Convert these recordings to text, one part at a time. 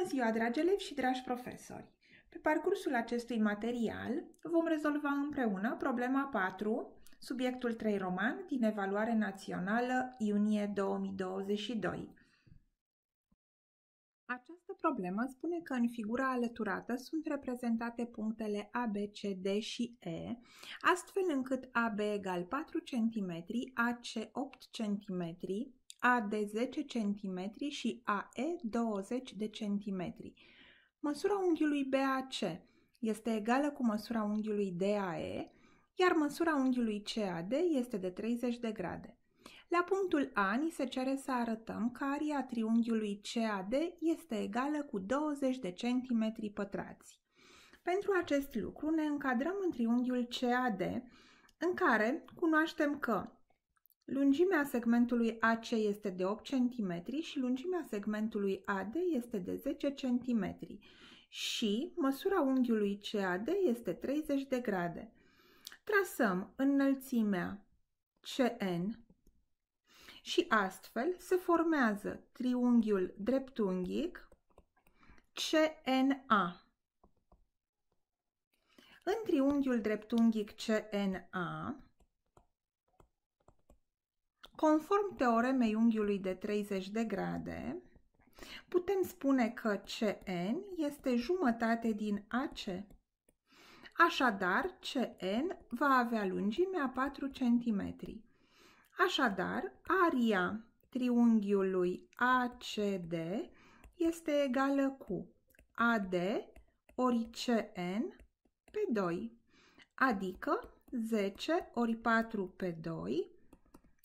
Bună ziua, dragi elevi și dragi profesori! Pe parcursul acestui material vom rezolva împreună problema 4, subiectul 3 roman din evaluare națională iunie 2022. Această problemă spune că în figura alăturată sunt reprezentate punctele A, B, C, D și E, astfel încât AB egal 4 cm, AC 8 cm, a de 10 cm și AE 20 de cm. Măsura unghiului BAC este egală cu măsura unghiului DAE, iar măsura unghiului CAD este de 30 de grade. La punctul A ni se cere să arătăm că aria triunghiului CAD este egală cu 20 de centimetri pătrați. Pentru acest lucru ne încadrăm în triunghiul CAD, în care cunoaștem că Lungimea segmentului AC este de 8 cm și lungimea segmentului AD este de 10 cm și măsura unghiului CAD este 30 de grade. Trasăm înălțimea CN și astfel se formează triunghiul dreptunghic CNA. În triunghiul dreptunghic CNA Conform teoremei unghiului de 30 de grade, putem spune că CN este jumătate din AC. Așadar, CN va avea lungimea 4 cm. Așadar, aria triunghiului ACD este egală cu AD ori CN pe 2, adică 10 ori 4 pe 2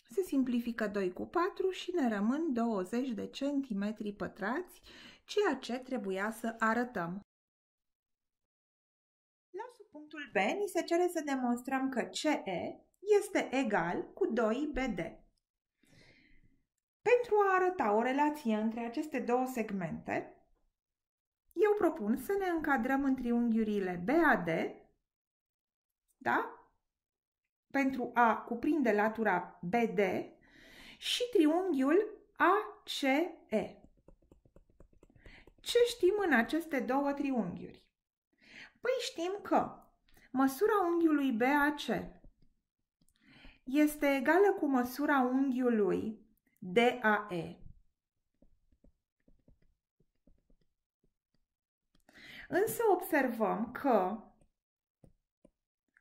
se simplifică 2 cu 4 și ne rămân 20 de centimetri pătrați, ceea ce trebuia să arătăm. La subpunctul B ni se cere să demonstrăm că CE este egal cu 2BD. Pentru a arăta o relație între aceste două segmente, eu propun să ne încadrăm în triunghiurile BAD, da? pentru a cuprinde latura BD și triunghiul ACE. Ce știm în aceste două triunghiuri? Păi știm că măsura unghiului BAC este egală cu măsura unghiului DAE. Însă observăm că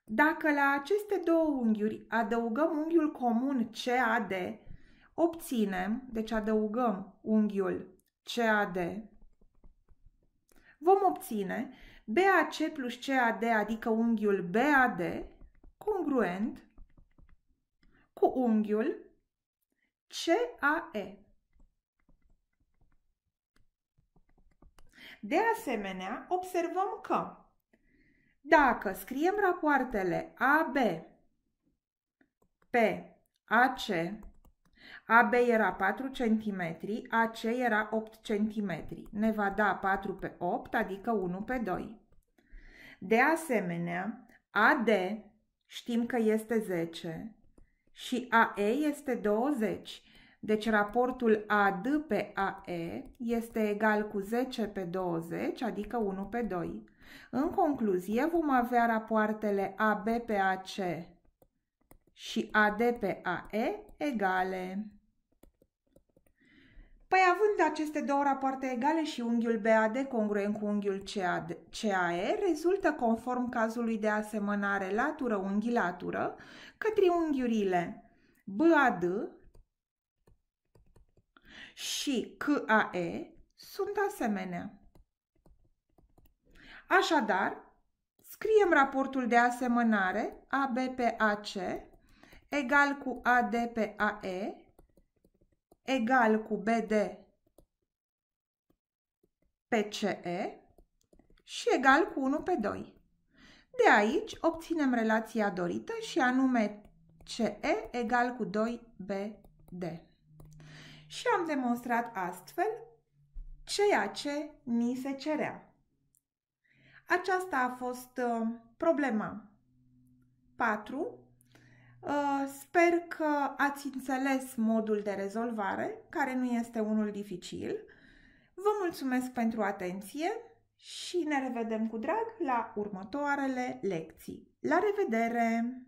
dacă la aceste două unghiuri adăugăm unghiul comun CAD, obținem, deci adăugăm unghiul CAD, vom obține BAC plus CAD, adică unghiul BAD, congruent cu unghiul CAE. De asemenea, observăm că dacă scriem rapoartele AB pe AC, AB era 4 cm, AC era 8 cm, ne va da 4 pe 8, adică 1 pe 2. De asemenea, AD știm că este 10 și AE este 20, deci raportul AD pe AE este egal cu 10 pe 20, adică 1 pe 2. În concluzie, vom avea rapoartele AB pe AC și AD pe AE egale. Păi având aceste două rapoarte egale și unghiul BAD congruent cu unghiul CAE, rezultă conform cazului de asemănare latură unghi latură că triunghiurile BAD și CAE sunt asemenea. Așadar, scriem raportul de asemănare ABPAC egal cu ADPAE egal cu BD pe CE și egal cu 1 pe 2. De aici obținem relația dorită și anume CE egal cu 2BD și am demonstrat astfel ceea ce ni se cerea. Aceasta a fost uh, problema 4. Uh, sper că ați înțeles modul de rezolvare, care nu este unul dificil. Vă mulțumesc pentru atenție și ne revedem cu drag la următoarele lecții. La revedere!